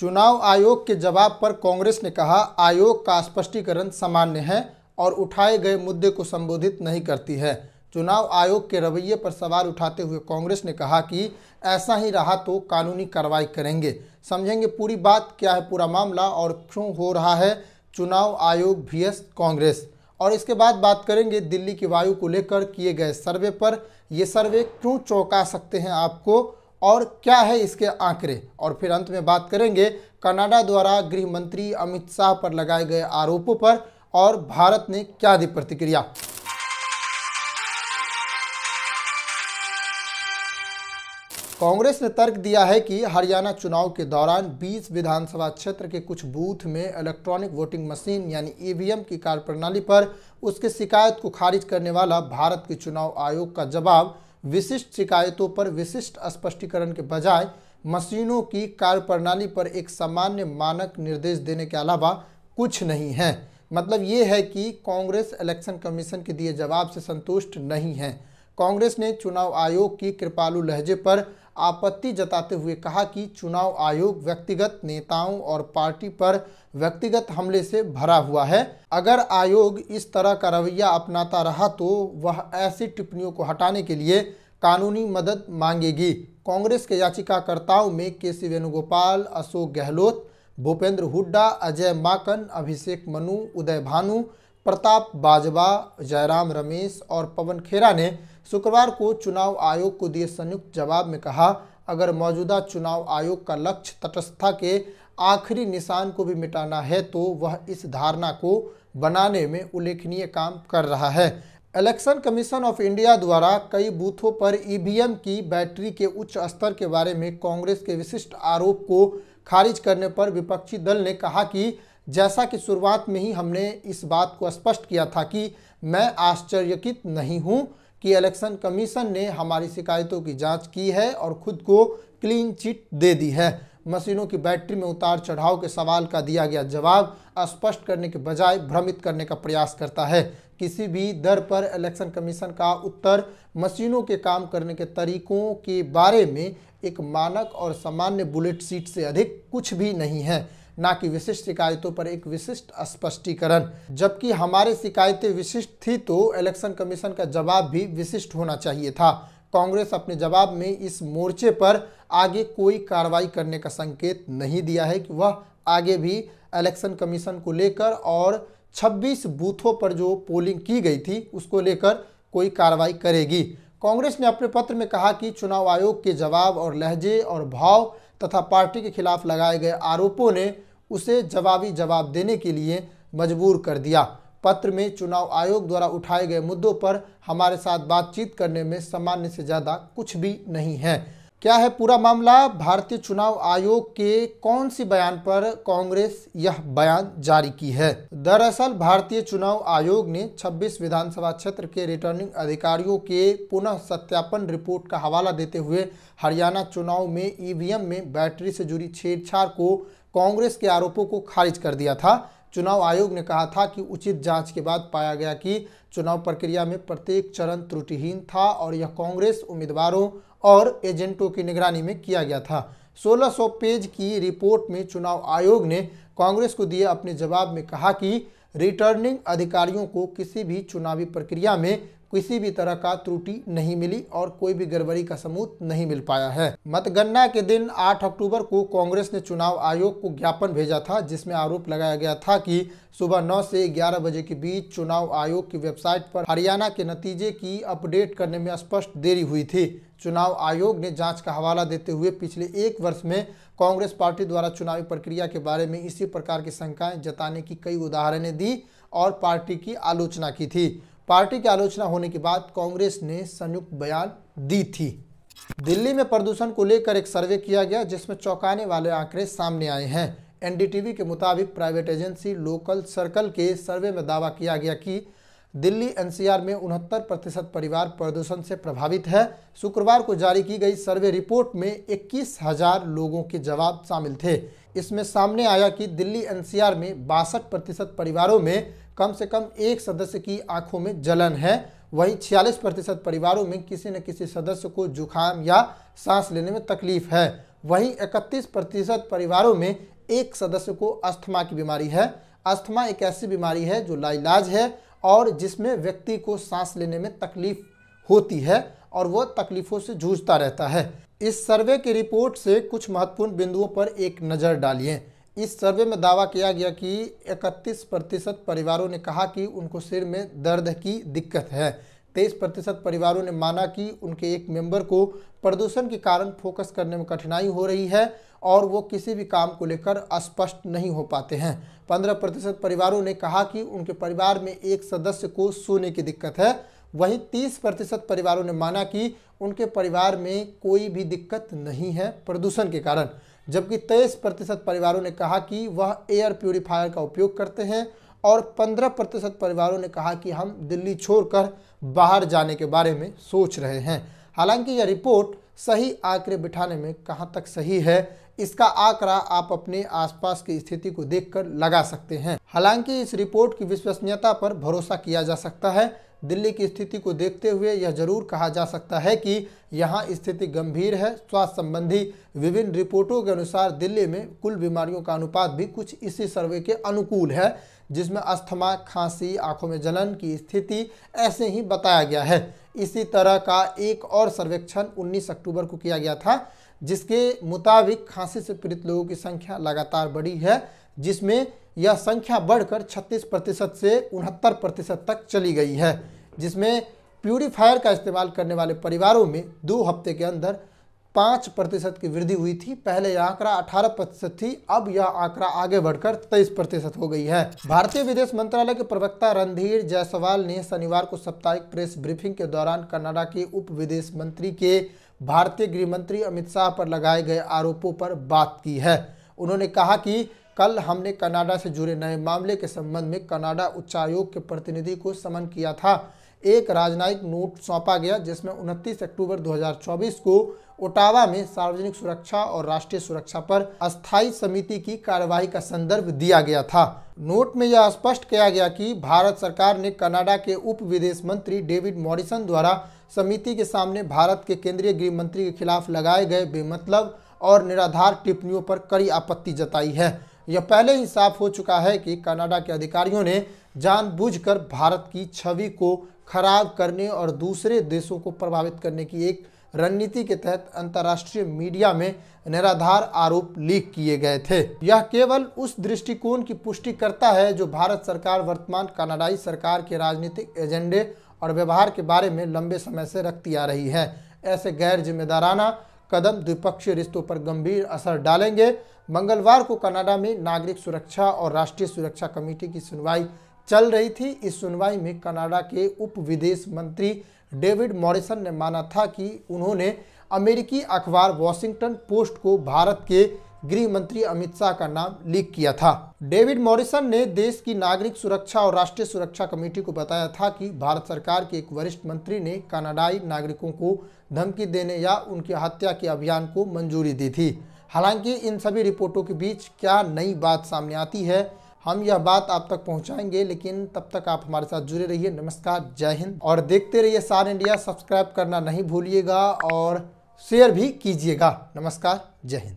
चुनाव आयोग के जवाब पर कांग्रेस ने कहा आयोग का स्पष्टीकरण सामान्य है और उठाए गए मुद्दे को संबोधित नहीं करती है चुनाव आयोग के रवैये पर सवाल उठाते हुए कांग्रेस ने कहा कि ऐसा ही रहा तो कानूनी कार्रवाई करेंगे समझेंगे पूरी बात क्या है पूरा मामला और क्यों हो रहा है चुनाव आयोग भी कांग्रेस और इसके बाद बात करेंगे दिल्ली की वायु को लेकर किए गए सर्वे पर ये सर्वे क्यों चौंका सकते हैं आपको और क्या है इसके आंकड़े और फिर अंत में बात करेंगे कनाडा द्वारा गृह मंत्री अमित शाह पर लगाए गए आरोपों पर और भारत ने क्या दी प्रतिक्रिया कांग्रेस ने तर्क दिया है कि हरियाणा चुनाव के दौरान 20 विधानसभा क्षेत्र के कुछ बूथ में इलेक्ट्रॉनिक वोटिंग मशीन यानी ईवीएम e की कार्यप्रणाली पर उसके शिकायत को खारिज करने वाला भारत के चुनाव आयोग का जवाब विशिष्ट शिकायतों पर विशिष्ट स्पष्टीकरण के बजाय मशीनों की कार्यप्रणाली पर एक सामान्य मानक निर्देश देने के अलावा कुछ नहीं है मतलब ये है कि कांग्रेस इलेक्शन कमीशन के दिए जवाब से संतुष्ट नहीं है कांग्रेस ने चुनाव आयोग की कृपालु लहजे पर आपत्ति जताते हुए कहा कि चुनाव आयोग व्यक्तिगत नेताओं और पार्टी पर व्यक्तिगत हमले से भरा हुआ है अगर आयोग इस तरह का रवैया अपनाता रहा तो वह ऐसी टिप्पणियों को हटाने के लिए कानूनी मदद मांगेगी कांग्रेस के याचिकाकर्ताओं में के सी वेणुगोपाल अशोक गहलोत भूपेंद्र हुड्डा अजय माकन अभिषेक मनु उदय भानु प्रताप बाजवा जयराम रमेश और पवन खेरा ने शुक्रवार को चुनाव आयोग को दिए संयुक्त जवाब में कहा अगर मौजूदा चुनाव आयोग का लक्ष्य तटस्थता के आखिरी निशान को भी मिटाना है तो वह इस धारणा को बनाने में उल्लेखनीय काम कर रहा है इलेक्शन कमीशन ऑफ इंडिया द्वारा कई बूथों पर ईवीएम की बैटरी के उच्च स्तर के बारे में कांग्रेस के विशिष्ट आरोप को खारिज करने पर विपक्षी दल ने कहा कि जैसा कि शुरुआत में ही हमने इस बात को स्पष्ट किया था कि मैं आश्चर्यकित नहीं हूं कि इलेक्शन कमीशन ने हमारी शिकायतों की जांच की है और खुद को क्लीन चिट दे दी है मशीनों की बैटरी में उतार चढ़ाव के सवाल का दिया गया जवाब स्पष्ट करने के बजाय भ्रमित करने का प्रयास करता है किसी भी दर पर इलेक्शन कमीशन का उत्तर मशीनों के काम करने के तरीकों के बारे में एक मानक और सामान्य बुलेट सीट से अधिक कुछ भी नहीं है ना कि विशिष्ट शिकायतों पर एक विशिष्ट स्पष्टीकरण जबकि हमारे शिकायतें विशिष्ट थी तो इलेक्शन कमीशन का जवाब भी विशिष्ट होना चाहिए था कांग्रेस अपने जवाब में इस मोर्चे पर आगे कोई कार्रवाई करने का संकेत नहीं दिया है कि वह आगे भी इलेक्शन कमीशन को लेकर और 26 बूथों पर जो पोलिंग की गई थी उसको लेकर कोई कार्रवाई करेगी कांग्रेस ने अपने पत्र में कहा कि चुनाव आयोग के जवाब और लहजे और भाव तथा पार्टी के खिलाफ लगाए गए आरोपों ने उसे जवाबी जवाब देने के लिए मजबूर कर दिया पत्र में चुनाव आयोग द्वारा उठाए गए मुद्दों पर हमारे साथ बातचीत करने में सामान्य से ज़्यादा कुछ भी नहीं है क्या है पूरा मामला भारतीय चुनाव आयोग के कौन सी बयान पर कांग्रेस यह बयान जारी की है दरअसल भारतीय चुनाव आयोग ने 26 विधानसभा क्षेत्र के रिटर्निंग अधिकारियों के पुनः सत्यापन रिपोर्ट का हवाला देते हुए हरियाणा चुनाव में ईवीएम में बैटरी से जुड़ी छेड़छाड़ को कांग्रेस के आरोपों को खारिज कर दिया था चुनाव आयोग ने कहा था कि उचित जांच के बाद पाया गया कि चुनाव प्रक्रिया में प्रत्येक चरण त्रुटिहीन था और यह कांग्रेस उम्मीदवारों और एजेंटों की निगरानी में किया गया था 1600 पेज की रिपोर्ट में चुनाव आयोग ने कांग्रेस को दिए अपने जवाब में कहा कि रिटर्निंग अधिकारियों को किसी भी चुनावी प्रक्रिया में किसी भी तरह का त्रुटि नहीं मिली और कोई भी गड़बड़ी का सबूत नहीं मिल पाया है मतगणना के दिन 8 अक्टूबर को कांग्रेस ने चुनाव आयोग को ज्ञापन भेजा था जिसमें आरोप लगाया गया था कि सुबह 9 से 11 बजे के बीच चुनाव आयोग की वेबसाइट पर हरियाणा के नतीजे की अपडेट करने में स्पष्ट देरी हुई थी चुनाव आयोग ने जांच का हवाला देते हुए पिछले एक वर्ष में कांग्रेस पार्टी द्वारा चुनावी प्रक्रिया के बारे में इसी प्रकार की शंकाएं जताने की कई उदाहरणें दी और पार्टी की आलोचना की थी पार्टी की आलोचना होने के बाद कांग्रेस ने संयुक्त बयान दी थी दिल्ली में प्रदूषण को लेकर एक सर्वे किया गया जिसमें चौंकाने वाले आंकड़े सामने आए हैं एनडीटीवी के मुताबिक प्राइवेट एजेंसी लोकल सर्कल के सर्वे में दावा किया गया कि दिल्ली एनसीआर में उनहत्तर प्रतिशत परिवार प्रदूषण से प्रभावित है शुक्रवार को जारी की गई सर्वे रिपोर्ट में इक्कीस हजार लोगों के जवाब शामिल थे इसमें सामने आया कि दिल्ली एनसीआर में बासठ प्रतिशत परिवारों में कम से कम एक सदस्य की आंखों में जलन है वहीं छियालीस प्रतिशत परिवारों में किसी न किसी सदस्य को जुखाम या सांस लेने में तकलीफ है वहीं इकतीस प्रतिशत परिवारों में एक सदस्य को अस्थमा की बीमारी है अस्थमा एक ऐसी बीमारी है जो लाइलाज है और जिसमें व्यक्ति को सांस लेने में तकलीफ होती है और वह तकलीफ़ों से जूझता रहता है इस सर्वे की रिपोर्ट से कुछ महत्वपूर्ण बिंदुओं पर एक नज़र डालिए इस सर्वे में दावा किया गया कि 31 प्रतिशत परिवारों ने कहा कि उनको सिर में दर्द की दिक्कत है तेईस प्रतिशत परिवारों ने माना कि उनके एक मेंबर को प्रदूषण के कारण फोकस करने में कठिनाई हो रही है और वो किसी भी काम को लेकर स्पष्ट नहीं हो पाते हैं पंद्रह प्रतिशत परिवारों ने कहा कि उनके परिवार में एक सदस्य को सोने की दिक्कत है वहीं तीस प्रतिशत परिवारों ने माना कि उनके परिवार में कोई भी दिक्कत नहीं है प्रदूषण के कारण जबकि तेईस प्रतिशत परिवारों ने कहा कि वह एयर प्योरीफायर का उपयोग करते हैं और पंद्रह प्रतिशत परिवारों ने कहा कि हम दिल्ली छोड़कर बाहर जाने के बारे में सोच रहे हैं हालांकि यह रिपोर्ट सही आंकड़े बिठाने में कहाँ तक सही है इसका आंकड़ा आप अपने आसपास की स्थिति को देखकर लगा सकते हैं हालांकि इस रिपोर्ट की विश्वसनीयता पर भरोसा किया जा सकता है दिल्ली की स्थिति को देखते हुए यह जरूर कहा जा सकता है कि यहाँ स्थिति गंभीर है स्वास्थ्य संबंधी विभिन्न रिपोर्टों के अनुसार दिल्ली में कुल बीमारियों का अनुपात भी कुछ इसी सर्वे के अनुकूल है जिसमें अस्थमा खांसी आंखों में जलन की स्थिति ऐसे ही बताया गया है इसी तरह का एक और सर्वेक्षण 19 अक्टूबर को किया गया था जिसके मुताबिक खांसी से पीड़ित लोगों की संख्या लगातार बढ़ी है जिसमें यह संख्या बढ़कर 36 प्रतिशत से उनहत्तर प्रतिशत तक चली गई है जिसमें प्यूरीफायर का इस्तेमाल करने वाले परिवारों में दो हफ्ते के अंदर पाँच प्रतिशत की वृद्धि हुई थी पहले यह आंकड़ा अठारह प्रतिशत थी अब यह आंकड़ा आगे बढ़कर तेईस प्रतिशत हो गई है भारतीय विदेश मंत्रालय के प्रवक्ता रणधीर जायसवाल ने शनिवार को साप्ताहिक प्रेस ब्रीफिंग के दौरान कनाडा के उप विदेश मंत्री के भारतीय गृहमंत्री अमित शाह पर लगाए गए आरोपों पर बात की है उन्होंने कहा कि कल हमने कनाडा से जुड़े नए मामले के संबंध में कनाडा उच्चायोग के प्रतिनिधि को समन किया था एक राजनयिक नोट सौंपा गया जिसमें 29 अक्टूबर 2024 को ओटावा में सार्वजनिक सुरक्षा और राष्ट्रीय सुरक्षा पर अस्थायी समिति की कार्यवाही का संदर्भ दिया गया था नोट में यह स्पष्ट किया गया कि भारत सरकार ने कनाडा के उप विदेश मंत्री डेविड मॉरिसन द्वारा समिति के सामने भारत के केंद्रीय गृह मंत्री के खिलाफ लगाए गए बेमतलब और निराधार टिप्पणियों पर कड़ी आपत्ति जताई है यह पहले ही साफ हो चुका है कि कनाडा के अधिकारियों ने जानबूझकर भारत की छवि को खराब करने और दूसरे देशों को प्रभावित करने की एक रणनीति के तहत अंतर्राष्ट्रीय मीडिया में निराधार आरोप लीक किए गए थे यह केवल उस दृष्टिकोण की पुष्टि करता है जो भारत सरकार वर्तमान कनाडाई सरकार के राजनीतिक एजेंडे और व्यवहार के बारे में लंबे समय से रखती आ रही है ऐसे गैर जिम्मेदाराना कदम द्विपक्षीय रिश्तों पर गंभीर असर डालेंगे मंगलवार को कनाडा में नागरिक सुरक्षा और राष्ट्रीय सुरक्षा कमेटी की सुनवाई चल रही थी इस सुनवाई में कनाडा के उप विदेश मंत्री डेविड मॉरिसन ने माना था कि उन्होंने अमेरिकी अखबार वॉशिंगटन पोस्ट को भारत के गृह मंत्री अमित शाह का नाम लीक किया था डेविड मॉरिसन ने देश की नागरिक सुरक्षा और राष्ट्रीय सुरक्षा कमेटी को बताया था कि भारत सरकार के एक वरिष्ठ मंत्री ने कनाडाई नागरिकों को धमकी देने या उनकी हत्या के अभियान को मंजूरी दी थी हालांकि इन सभी रिपोर्टों के बीच क्या नई बात सामने आती है हम यह बात आप तक पहुंचाएंगे लेकिन तब तक आप हमारे साथ जुड़े रहिए नमस्कार जय हिंद और देखते रहिए सार इंडिया सब्सक्राइब करना नहीं भूलिएगा और शेयर भी कीजिएगा नमस्कार जय हिंद